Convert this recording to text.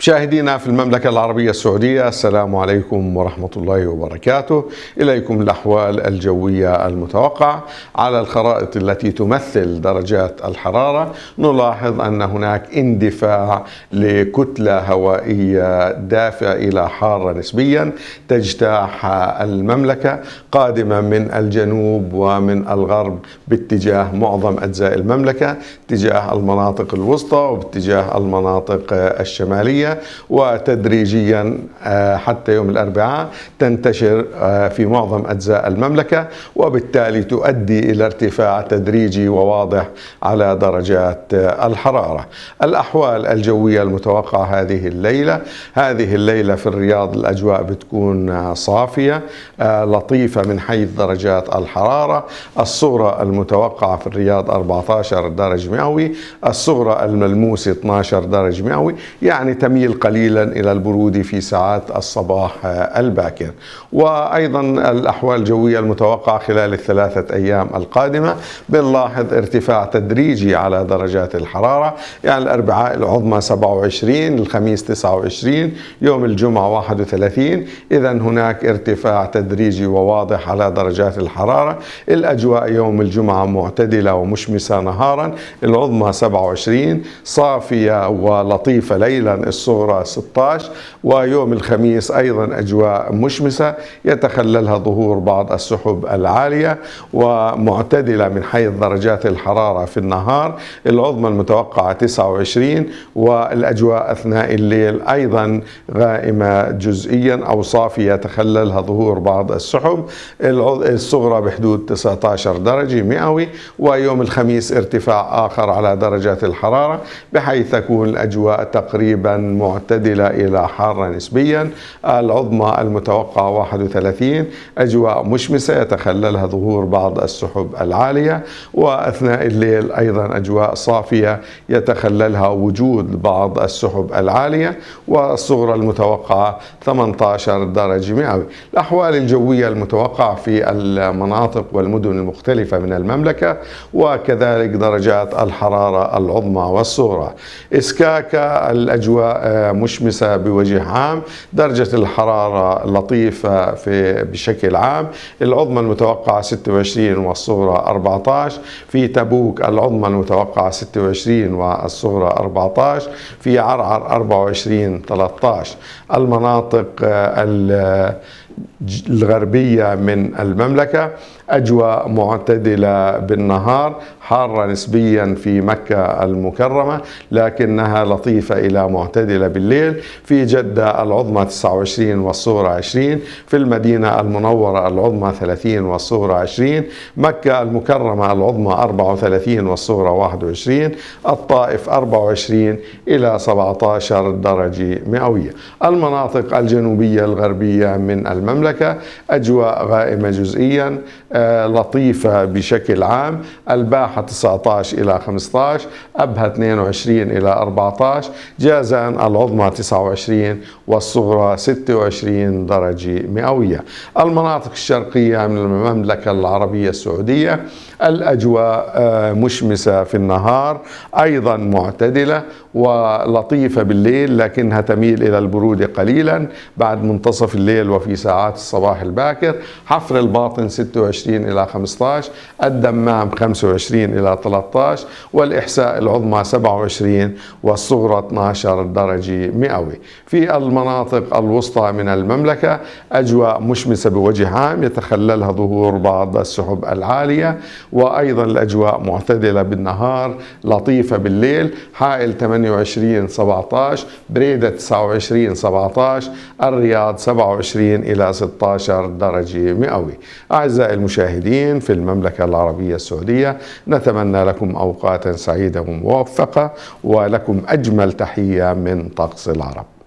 مشاهدينا في المملكة العربية السعودية السلام عليكم ورحمة الله وبركاته إليكم الأحوال الجوية المتوقعة على الخرائط التي تمثل درجات الحرارة نلاحظ أن هناك اندفاع لكتلة هوائية دافئة إلى حارة نسبيا تجتاح المملكة قادمة من الجنوب ومن الغرب باتجاه معظم أجزاء المملكة اتجاه المناطق الوسطى وباتجاه المناطق الشمالية وتدريجيا آه، حتى يوم الأربعاء تنتشر آه، في معظم أجزاء المملكة وبالتالي تؤدي إلى ارتفاع تدريجي وواضح على درجات آه، الحرارة الأحوال الجوية المتوقعة هذه الليلة هذه الليلة في الرياض الأجواء بتكون صافية لطيفة من حيث درجات الحرارة الصورة المتوقعة في الرياض 14 درجة مئوي الصورة الملموسة 12 درجة مئوي يعني تمييز يميل قليلا إلى البرودة في ساعات الصباح الباكر وأيضا الأحوال الجوية المتوقعة خلال الثلاثة أيام القادمة بنلاحظ ارتفاع تدريجي على درجات الحرارة يعني الأربعاء العظمى 27 الخميس 29 يوم الجمعة 31 إذا هناك ارتفاع تدريجي وواضح على درجات الحرارة الأجواء يوم الجمعة معتدلة ومشمسة نهارا العظمى 27 صافية ولطيفة ليلا الصبح الصغرى 16 ويوم الخميس أيضا أجواء مشمسة يتخللها ظهور بعض السحب العالية ومعتدلة من حيث درجات الحرارة في النهار العظمى المتوقعة 29 والأجواء أثناء الليل أيضا غائمة جزئيا أو صافية يتخللها ظهور بعض السحب الصغرى بحدود 19 درجة مئوي ويوم الخميس ارتفاع آخر على درجات الحرارة بحيث تكون الأجواء تقريبا معتدلة إلى حارة نسبيا العظمى المتوقعة 31 أجواء مشمسة يتخللها ظهور بعض السحب العالية وأثناء الليل أيضا أجواء صافية يتخللها وجود بعض السحب العالية والصغرى المتوقعة 18 درجة مئوي الأحوال الجوية المتوقعة في المناطق والمدن المختلفة من المملكة وكذلك درجات الحرارة العظمى والصغرى إسكاكا الأجواء مشمسة بوجه عام درجة الحرارة لطيفة في بشكل عام العظمى المتوقعة 26 والصغرى 14 في تبوك العظمى المتوقعة 26 والصغرى 14 في عرعر 24 13 المناطق آه، الغربية من المملكة أجواء معتدلة بالنهار حارة نسبيا في مكة المكرمة لكنها لطيفة إلى معتدلة بالليل في جدة العظمى 29 والصغرى 20 في المدينة المنورة العظمى 30 والصغرى 20 مكة المكرمة العظمى 34 والصغرى 21 الطائف 24 إلى 17 درجة مئوية المناطق الجنوبية الغربية من المملكة المملكة أجواء غائمة جزئيا آه، لطيفة بشكل عام الباحة 19 إلى 15 أبها 22 إلى 14 جازان العظمى 29 والصغرى 26 درجة مئوية المناطق الشرقية من المملكة العربية السعودية الأجواء آه، مشمسة في النهار أيضا معتدلة ولطيفة بالليل لكنها تميل إلى البرودة قليلا بعد منتصف الليل وفي ساعة ساعات الصباح الباكر حفر الباطن 26 إلى 15 الدمام 25 إلى 13 والإحساء العظمى 27 والصغرى 12 درجة مئوي في المناطق الوسطى من المملكة أجواء مشمسة بوجه عام يتخللها ظهور بعض السحب العالية وأيضا الأجواء معتدلة بالنهار لطيفة بالليل حائل 28 17 بريدة 29 17 الرياض 27 إلى إلى 16 درجة مئوي أعزائي المشاهدين في المملكة العربية السعودية نتمنى لكم أوقاتا سعيدة وموفقة ولكم أجمل تحية من طقس العرب